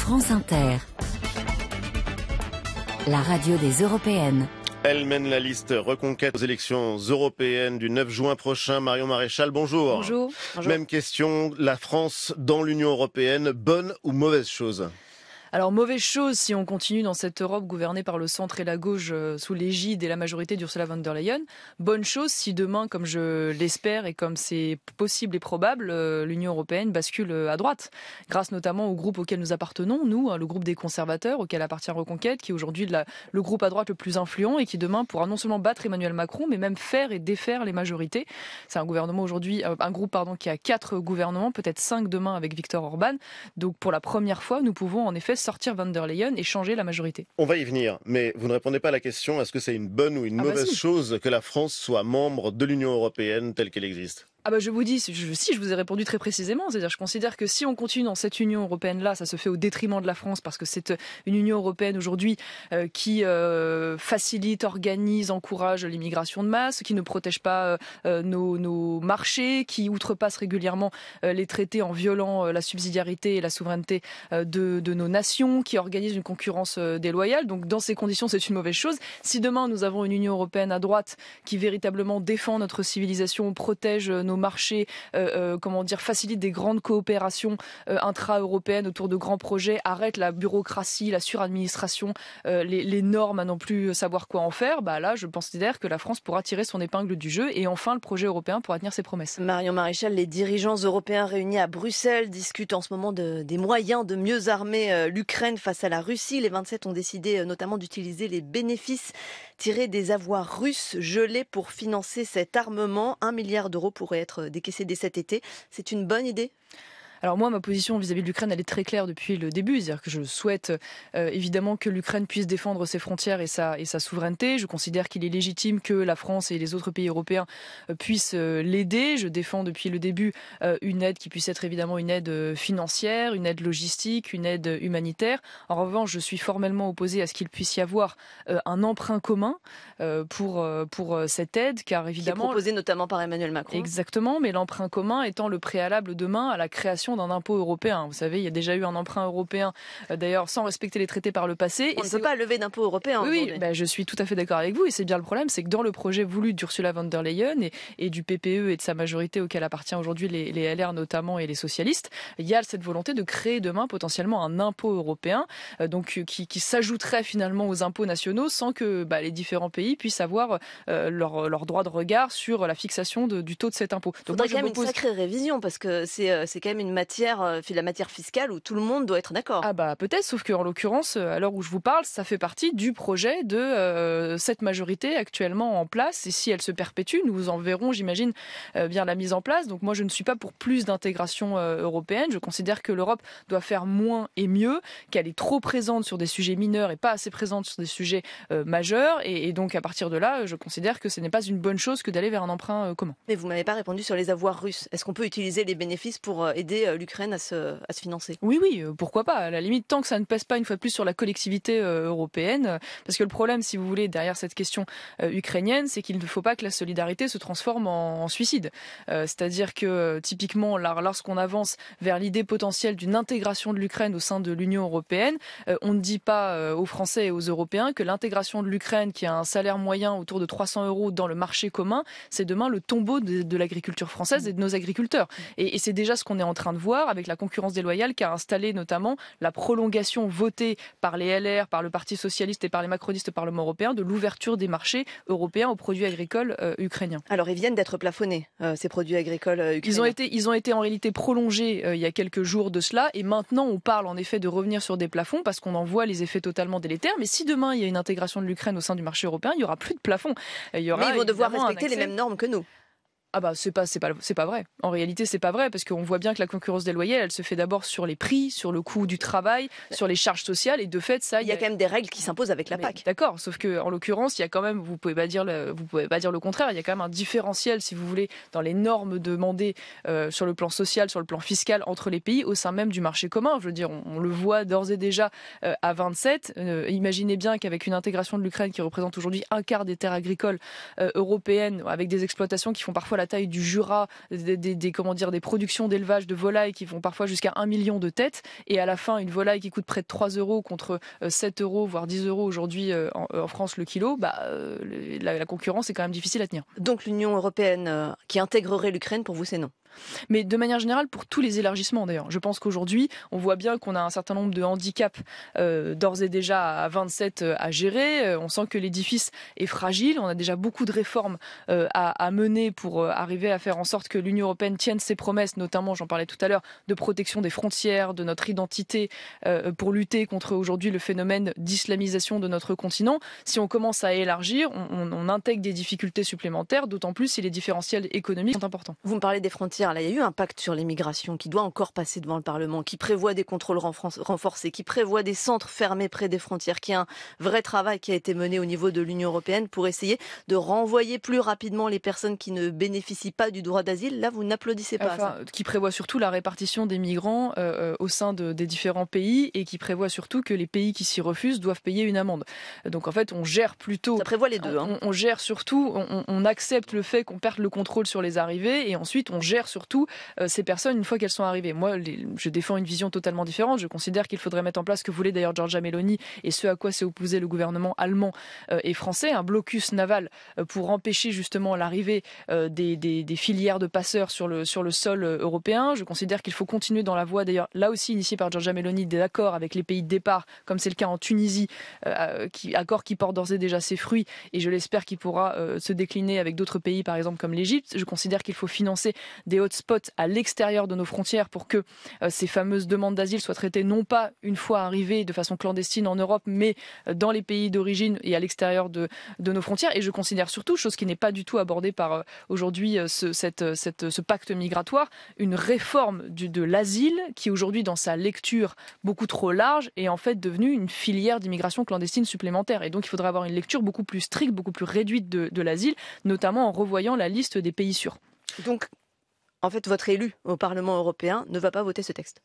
France Inter, la radio des Européennes. Elle mène la liste reconquête aux élections européennes du 9 juin prochain. Marion Maréchal, bonjour. Bonjour. Même question, la France dans l'Union européenne, bonne ou mauvaise chose alors mauvaise chose si on continue dans cette Europe gouvernée par le centre et la gauche euh, sous l'égide et la majorité d'Ursula von der Leyen. Bonne chose si demain, comme je l'espère et comme c'est possible et probable, euh, l'Union européenne bascule euh, à droite, grâce notamment au groupe auquel nous appartenons, nous, hein, le groupe des conservateurs auquel appartient Reconquête, qui est aujourd'hui le groupe à droite le plus influent et qui demain pourra non seulement battre Emmanuel Macron, mais même faire et défaire les majorités. C'est un gouvernement aujourd'hui, un groupe pardon, qui a quatre gouvernements, peut-être cinq demain avec Viktor Orban. Donc pour la première fois, nous pouvons en effet sortir Van der Leyen et changer la majorité. On va y venir, mais vous ne répondez pas à la question est-ce que c'est une bonne ou une ah, mauvaise chose que la France soit membre de l'Union européenne telle qu'elle existe ah bah, je vous dis, si je vous ai répondu très précisément, c'est-à-dire je considère que si on continue dans cette Union européenne-là, ça se fait au détriment de la France parce que c'est euh, une Union européenne aujourd'hui euh, qui euh, facilite, organise, encourage l'immigration de masse, qui ne protège pas nos, nos, marchés, qui outrepasse régulièrement les traités en violant la subsidiarité et la souveraineté de, de, nos nations, qui organise une concurrence déloyale. Donc dans ces conditions, c'est une mauvaise chose. Si demain nous avons une Union européenne à droite qui véritablement défend notre civilisation, protège nos marchés, euh, euh, comment dire, facilite des grandes coopérations euh, intra-européennes autour de grands projets, arrête la bureaucratie, la suradministration, les, les, normes à non plus savoir quoi en faire, bah là, je considère que la France pourra tirer son épingle du jeu et enfin le projet européen pourra tenir ses promesses. Marion Maréchal, les dirigeants européens réunis à Bruxelles discutent en ce moment des moyens de mieux armer l'Ukraine face à la Russie. Les 27 ont décidé notamment d'utiliser les bénéfices tirés des avoirs russes gelés pour financer cet armement. Un milliard d'euros pourrait être décaissé dès cet été. C'est une bonne idée alors moi, ma position vis-à-vis de l'Ukraine, elle est très claire depuis le début, c'est-à-dire que je souhaite euh, évidemment que l'Ukraine puisse défendre ses frontières et sa, et sa souveraineté. Je considère qu'il est légitime que la France et les autres pays européens euh, puissent euh, l'aider. Je défends depuis le début une aide qui puisse être évidemment une aide financière, une aide logistique, une aide humanitaire. En revanche, je suis formellement opposé à ce qu'il puisse y avoir un emprunt commun pour cette aide, car évidemment qui proposé notamment par Emmanuel Macron. Exactement, mais l'emprunt commun étant le préalable demain à la création d'un impôt européen. Vous savez, il y a déjà eu un emprunt européen, euh, d'ailleurs, sans respecter les traités par le passé. On ne peut pas lever d'impôt européen. Oui, bah, je suis tout à fait d'accord avec vous. Et c'est bien le problème, c'est que dans le projet voulu d'Ursula von der Leyen et, du PPE et de sa majorité auquel appartient aujourd'hui les, LR notamment et les socialistes, il y a cette volonté de créer demain potentiellement un impôt européen, euh, donc euh, qui, s'ajouterait finalement aux impôts nationaux sans que bah, les différents pays puissent avoir leur, droit de regard sur la fixation du taux de cet impôt. Donc, Faudrait quand même une sacrée révision parce que c'est c'est quand même une matière, euh, la matière fiscale où tout le monde doit être d'accord. Ah bah peut-être, sauf qu'en l'occurrence, euh, à l'heure où je vous parle, ça fait partie du projet de euh, cette majorité actuellement en place. Et si elle se perpétue, nous en verrons, j'imagine, bien la mise en place. Donc moi, je ne suis pas pour plus d'intégration européenne. Je considère que l'Europe doit faire moins et mieux, qu'elle est trop présente sur des sujets mineurs et pas assez présente sur des sujets majeurs. Et, donc à partir de là, je considère que ce n'est pas une bonne chose que d'aller vers un emprunt commun. Mais vous m'avez pas répondu sur les avoirs russes. Est-ce qu'on peut utiliser les bénéfices pour aider euh, l'Ukraine à se, financer. Oui, oui, euh, pourquoi pas À la limite, tant que ça ne pèse pas une fois de plus sur la collectivité euh, européenne, parce que le problème, si vous voulez, derrière cette question ukrainienne, c'est qu'il ne faut pas que la solidarité se transforme en, suicide. C'est-à-dire que typiquement, lorsqu'on avance vers l'idée potentielle d'une intégration de l'Ukraine au sein de l'Union européenne, on ne dit pas aux Français et aux Européens que l'intégration de l'Ukraine, qui a un salaire moyen autour de 300 euros dans le marché commun, c'est demain le tombeau de, l'agriculture française et de nos agriculteurs. Et, et c'est déjà ce qu'on est en train de voir avec la concurrence déloyale qu'a installé notamment la prolongation votée par les LR, par le Parti socialiste et par les macronistes au Parlement européen de l'ouverture des marchés européens aux produits agricoles euh, ukrainiens. Alors ils viennent d'être plafonnés, euh, ces produits agricoles ukrainiens. Euh, ils ont, été, ils ont été en réalité prolongés il y a quelques jours de cela et maintenant on parle en effet de revenir sur des plafonds parce qu'on en voit les effets totalement délétères. Mais si demain il y a une intégration de l'Ukraine au sein du marché européen, il n'y aura plus de plafond. Il y aura Mais ils vont devoir respecter les mêmes normes que nous. Ah bah c'est pas c'est pas c'est pas vrai. En réalité c'est pas vrai parce qu'on voit bien que la concurrence déloyale elle se fait d'abord sur les prix, sur le coût du travail, sur les charges sociales et de fait ça il y a, quand même des règles qui s'imposent avec la PAC. D'accord, sauf que en l'occurrence il y a quand même vous pouvez pas dire vous pouvez pas dire le contraire, il y a quand même un différentiel si vous voulez dans les normes demandées euh, sur le plan social, sur le plan fiscal entre les pays au sein même du marché commun. Je veux dire on, le voit d'ores et déjà euh, à 27. Euh, imaginez bien qu'avec une intégration de l'Ukraine qui représente aujourd'hui un quart des terres agricoles européennes avec des exploitations qui font parfois la taille du Jura, des, comment dire, des productions d'élevage de volailles qui vont parfois jusqu'à 1 million de têtes. Et à la fin, une volaille qui coûte près de 3 euros contre 7 euh, euros, voire 10 euros aujourd'hui euh, euh, en, France le kilo, bah, la, la concurrence est quand même difficile à tenir. Donc l'Union européenne qui intégrerait l'Ukraine, pour vous, c'est non mais de manière générale, pour tous les élargissements d'ailleurs. Je pense qu'aujourd'hui, on voit bien qu'on a un certain nombre de handicaps euh, d'ores et déjà à 27 euh, à gérer. Euh, on sent que l'édifice est fragile. On a déjà beaucoup de réformes à, mener pour arriver à faire en sorte que l'Union européenne tienne ses promesses, notamment, j'en parlais tout à l'heure, de protection des frontières, de notre identité, pour lutter contre aujourd'hui le phénomène d'islamisation de notre continent. Si on commence à élargir, on intègre des difficultés supplémentaires, d'autant plus si les différentiels économiques sont importants. Vous me parlez des frontières il y a eu un pacte sur l'immigration qui doit encore passer devant le Parlement, qui prévoit des contrôles renforcés, qui prévoit des centres fermés près des frontières, qui est un vrai travail qui a été mené au niveau de l'Union européenne pour essayer de renvoyer plus rapidement les personnes qui ne bénéficient pas du droit d'asile. Là, vous n'applaudissez pas. ça. Qui prévoit surtout la répartition des migrants euh, euh, au sein des différents pays et qui prévoit surtout que les pays qui s'y refusent doivent payer une amende. Donc en fait, on gère plutôt. Ça prévoit les deux. On, hein. gère surtout, on, on accepte le fait qu'on perde le contrôle sur les arrivées et ensuite on gère surtout euh, ces personnes une fois qu'elles sont arrivées. Moi, je défends une vision totalement différente. Je considère qu'il faudrait mettre en place ce que voulait d'ailleurs Giorgia Meloni et ce à quoi s'est opposé le gouvernement allemand euh, et français, un blocus naval euh, pour empêcher justement l'arrivée des, filières de passeurs sur le, sur le sol européen. Je considère qu'il faut continuer dans la voie, d'ailleurs là aussi initiée par Giorgia Meloni, des accords avec les pays de départ, comme c'est le cas en Tunisie, qui, accord qui porte d'ores et déjà ses fruits et je l'espère qu'il pourra se décliner avec d'autres pays, par exemple comme l'Égypte. Je considère qu'il faut financer des des hotspots à l'extérieur de nos frontières pour que euh, ces fameuses demandes d'asile soient traitées non pas une fois arrivées de façon clandestine en Europe, mais euh, dans les pays d'origine et à l'extérieur de, de, nos frontières. Et je considère surtout, chose qui n'est pas du tout abordée par euh, aujourd'hui ce, cette, ce pacte migratoire, une réforme du, de l'asile qui aujourd'hui, dans sa lecture beaucoup trop large, est en fait devenue une filière d'immigration clandestine supplémentaire. Et donc, il faudrait avoir une lecture beaucoup plus stricte, beaucoup plus réduite de, de l'asile, notamment en revoyant la liste des pays sûrs. Donc, en fait, votre élu au Parlement européen ne va pas voter ce texte.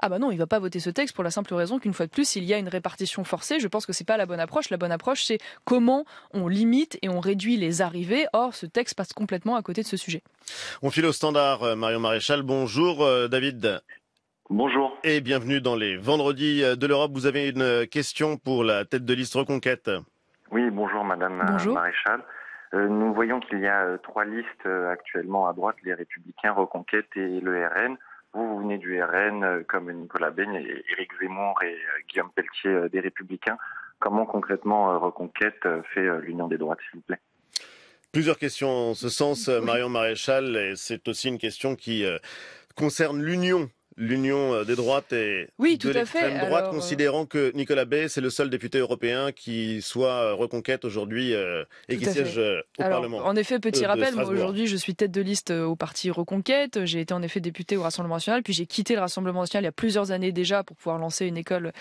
Ah bah non, il va pas voter ce texte pour la simple raison qu'une fois de plus, il y a une répartition forcée. Je pense que c'est pas la bonne approche. La bonne approche, c'est comment on limite et on réduit les arrivées. Or, ce texte passe complètement à côté de ce sujet. On file au standard, euh, Marion Maréchal. Bonjour, euh, David. Bonjour. Et bienvenue dans les Vendredis euh, de l'Europe. Vous avez une question pour la tête de liste Reconquête. Oui, bonjour, Madame Maréchal. Euh, nous voyons qu'il y a euh, trois listes euh, actuellement à droite, les Républicains, Reconquête et le RN. Vous, venez du RN comme Nicolas Beigne, Éric Zemmour et Guillaume Pelletier des Républicains. Comment concrètement Reconquête fait l'union des droites, s'il vous plaît Plusieurs questions en ce sens, Marion Maréchal, c'est aussi une question qui concerne l'union l'union euh, des droites et oui, de l'extrême droite, euh, considérant que Nicolas Bay, c'est le seul député européen qui soit euh, reconquête aujourd'hui et qui siège au Alors, Parlement. En effet, petit rappel, aujourd'hui je suis tête de liste au parti Reconquête, j'ai été en effet député au Rassemblement National, puis j'ai quitté le Rassemblement National il y a plusieurs années déjà pour pouvoir lancer une école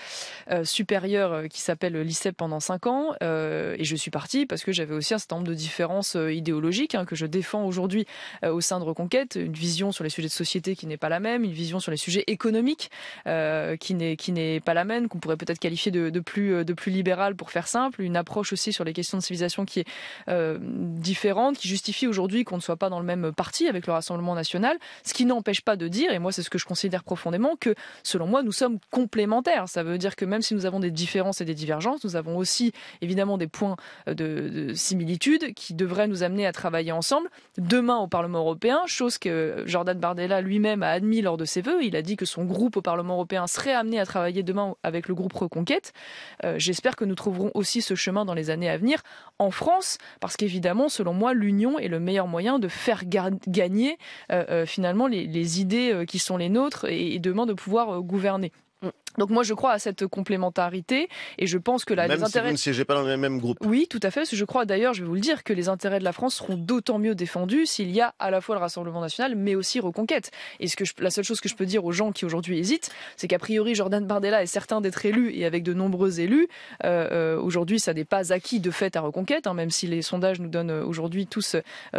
supérieure qui s'appelle l'ICEP pendant 5 ans, et je suis parti parce que j'avais aussi un certain nombre de différences idéologiques hein, que je défends aujourd'hui au sein de Reconquête, une vision sur les sujets de société qui n'est pas la même, une vision sur les sujet économique euh, qui n'est qui n'est pas la même, qu'on pourrait peut-être qualifier de, plus euh, de plus libéral pour faire simple, une approche aussi sur les questions de civilisation qui est euh, différente, qui justifie aujourd'hui qu'on ne soit pas dans le même parti avec le Rassemblement national, ce qui n'empêche pas de dire, et moi c'est ce que je considère profondément, que selon moi nous sommes complémentaires. Ça veut dire que même si nous avons des différences et des divergences, nous avons aussi évidemment des points de, similitude qui devraient nous amener à travailler ensemble demain au Parlement européen, chose que Jordan Bardella lui-même a admis lors de ses vœux. Il a dit que son groupe au Parlement européen serait amené à travailler demain avec le groupe Reconquête. Euh, j'espère que nous trouverons aussi ce chemin dans les années à venir en France, parce qu'évidemment, selon moi, l'union est le meilleur moyen de faire gagner euh, euh, finalement les, idées qui sont les nôtres et, et demain de pouvoir gouverner. Mm. Donc moi je crois à cette complémentarité et je pense que là les intérêts. Si vous pas dans le même groupe. Oui, tout à fait. je crois d'ailleurs, je vais vous le dire, que les intérêts de la France seront d'autant mieux défendus s'il y a à la fois le Rassemblement national, mais aussi Reconquête. Et ce que la seule chose que je peux dire aux gens qui aujourd'hui hésitent, c'est qu'à priori Jordan Bardella est certain d'être élu et avec de nombreux élus. Euh, euh, aujourd'hui, ça n'est pas acquis de fait à Reconquête, hein, même si les sondages nous donnent euh, aujourd'hui tous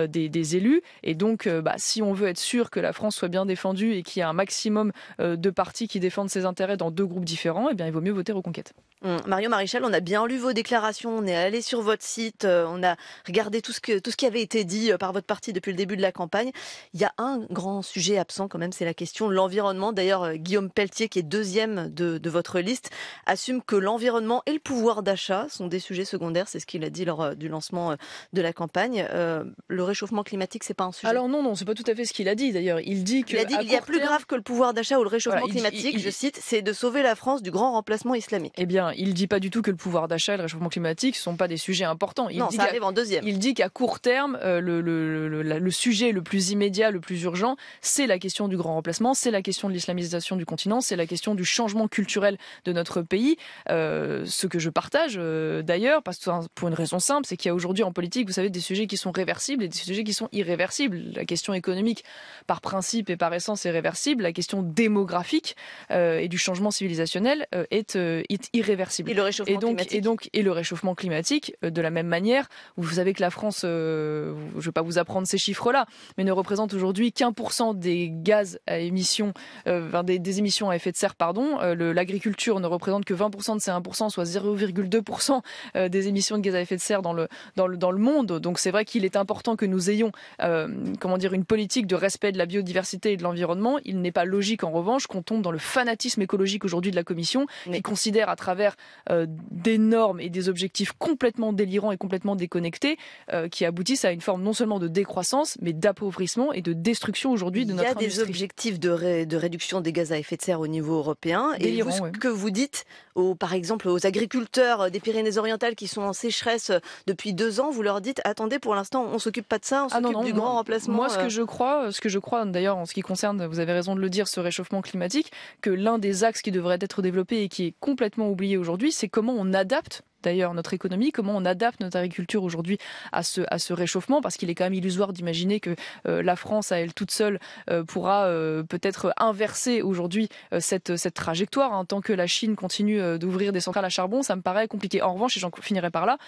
des, élus. Et donc, bah, si on veut être sûr que la France soit bien défendue et qu'il y a un maximum de partis qui défendent ses intérêts dans deux groupes différents, eh bien, il vaut mieux voter Reconquête. Mm. Mario Maréchal, on a bien lu vos déclarations, on est allé sur votre site, euh, on a regardé tout ce, qui avait été dit euh, par votre parti depuis le début de la campagne. Il y a un grand sujet absent quand même, c'est la question de l'environnement. D'ailleurs, euh, Guillaume Pelletier, qui est deuxième de, votre liste, assume que l'environnement et le pouvoir d'achat sont des sujets secondaires. C'est ce qu'il a dit lors du lancement de la campagne. le réchauffement climatique, c'est pas un sujet. Alors non, non, c'est pas tout à fait ce qu'il a dit. D'ailleurs, il dit dit qu'il y a plus grave que le pouvoir d'achat ou le réchauffement climatique. je cite, c'est de sauver la France du grand remplacement islamique. Eh bien, il ne dit pas du tout que le pouvoir d'achat et le réchauffement climatique ne sont pas des sujets importants. Il dit ça arrive en deuxième. Il dit qu'à court terme, euh, le, sujet le plus immédiat, le plus urgent, c'est la question du grand remplacement, c'est la question de l'islamisation du continent, c'est la question du changement culturel de notre pays. Euh, ce que je partage euh, d'ailleurs, parce pour une raison simple, c'est qu'il y a aujourd'hui en politique, vous savez, des sujets qui sont réversibles et des sujets qui sont irréversibles. La question économique, par principe et par essence, est réversible. La question démographique et du changement civilisationnel est irréversible et le réchauffement climatique. Et donc, et le réchauffement climatique, euh, de la même manière, vous savez que la France, euh, je ne vais pas vous apprendre ces chiffres-là, mais ne représente aujourd'hui qu'un pour cent des gaz à émissions, euh, des, émissions à effet de serre, pardon. L'agriculture ne représente que 20% de ces 1%, soit 0,2% des émissions de gaz à effet de serre dans le, dans le, dans le monde. Donc c'est vrai qu'il est important que nous ayons, comment dire, une politique de respect de la biodiversité et de l'environnement. Il n'est pas logique, en revanche, qu'on tombe dans le fanatisme écologique aujourd'hui de la Commission, et qui considère à travers d'énormes euh, des normes et des objectifs complètement délirants et complètement déconnectés euh, qui aboutissent à une forme non seulement de décroissance, mais d'appauvrissement et de destruction aujourd'hui de notre industrie. Il y a des objectifs de, de, réduction des gaz à effet de serre au niveau européen. et ce que vous dites, aux, par exemple, aux agriculteurs euh, des Pyrénées-Orientales qui sont en sécheresse depuis deux ans, vous leur dites attendez, pour l'instant, on s'occupe pas de ça, on ah s'occupe du grand remplacement. Moi, ce que je crois, ce que je crois, d'ailleurs, en ce qui concerne, vous avez raison de le dire, ce réchauffement climatique, que l'un des axes qui devrait être développé et qui est complètement oublié aujourd'hui, c'est comment on adapte d'ailleurs notre économie, comment on adapte notre agriculture aujourd'hui à ce, réchauffement, parce qu'il est quand même illusoire d'imaginer que euh, la France, à elle toute seule, euh, pourra euh, peut-être inverser aujourd'hui cette, trajectoire. en Tant que la Chine continue d'ouvrir des centrales à charbon, ça me paraît compliqué. En revanche, et j'en finirai par là,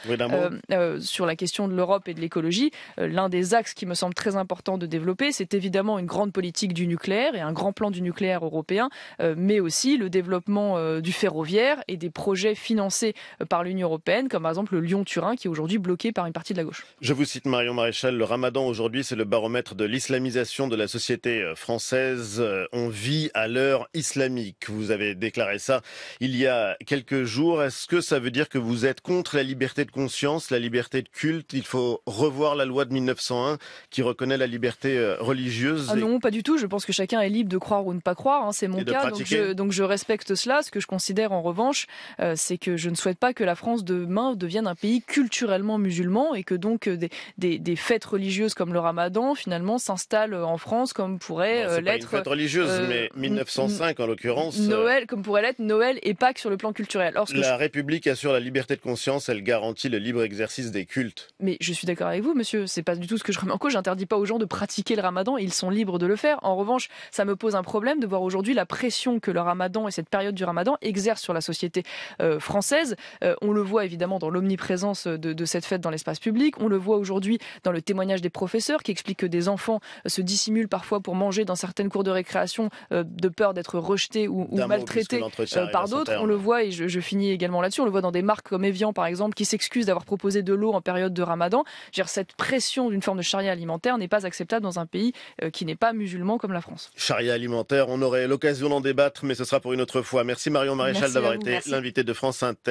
sur la question de l'Europe et de l'écologie, l'un des axes qui me semble très important de développer, c'est évidemment une grande politique du nucléaire et un grand plan du nucléaire européen, mais aussi le développement du ferroviaire et des projets financés par l'Union européenne, comme par exemple le Lyon-Turin, qui est aujourd'hui bloqué par une partie de la gauche. Je vous cite Marion Maréchal, le ramadan aujourd'hui, c'est le baromètre de l'islamisation de la société euh, française. Euh, on vit à l'heure islamique. Vous avez déclaré ça il y a quelques jours. Est-ce que ça veut dire que vous êtes contre la liberté de conscience, la liberté de culte Il faut revoir la loi de 1901 qui reconnaît la liberté euh, religieuse. Ah non, pas du tout. Je pense que chacun est libre de croire ou ne pas croire. Hein. C'est mon cas. Donc je, respecte cela. Ce que je considère en revanche, c'est que je ne souhaite pas que la France demain devienne un pays culturellement musulman et que donc euh, des, des, fêtes religieuses comme le ramadan finalement s'installe euh, en France comme pourrait euh, l'être. fête religieuse, mais 1905 en l'occurrence. Noël, comme pourrait l'être Noël et Pâques sur le plan culturel. la République assure la liberté de conscience, elle garantit le libre exercice des cultes. Mais je suis d'accord avec vous, monsieur, c'est pas du tout ce que je remets en cause. J'interdis pas aux gens de pratiquer le ramadan, ils sont libres de le faire. En revanche, ça me pose un problème de voir aujourd'hui la pression que le ramadan et cette période du ramadan exercent sur la société française. on le on le voit évidemment dans l'omniprésence de, cette fête dans l'espace public. On le voit aujourd'hui dans le témoignage des professeurs qui expliquent que des enfants euh, se dissimulent parfois pour manger dans certaines cours de récréation euh, de peur d'être rejetés ou, maltraités euh, par d'autres. On le voit, et je, finis également là-dessus, on le voit dans des marques comme Evian par exemple qui s'excusent d'avoir proposé de l'eau en période de ramadan. cette pression d'une forme de charia alimentaire n'est pas acceptable dans un pays qui n'est pas musulman comme la France. Charia alimentaire, on aurait l'occasion d'en débattre, mais ce sera pour une autre fois. Merci Marion Maréchal d'avoir été l'invité de France Inter.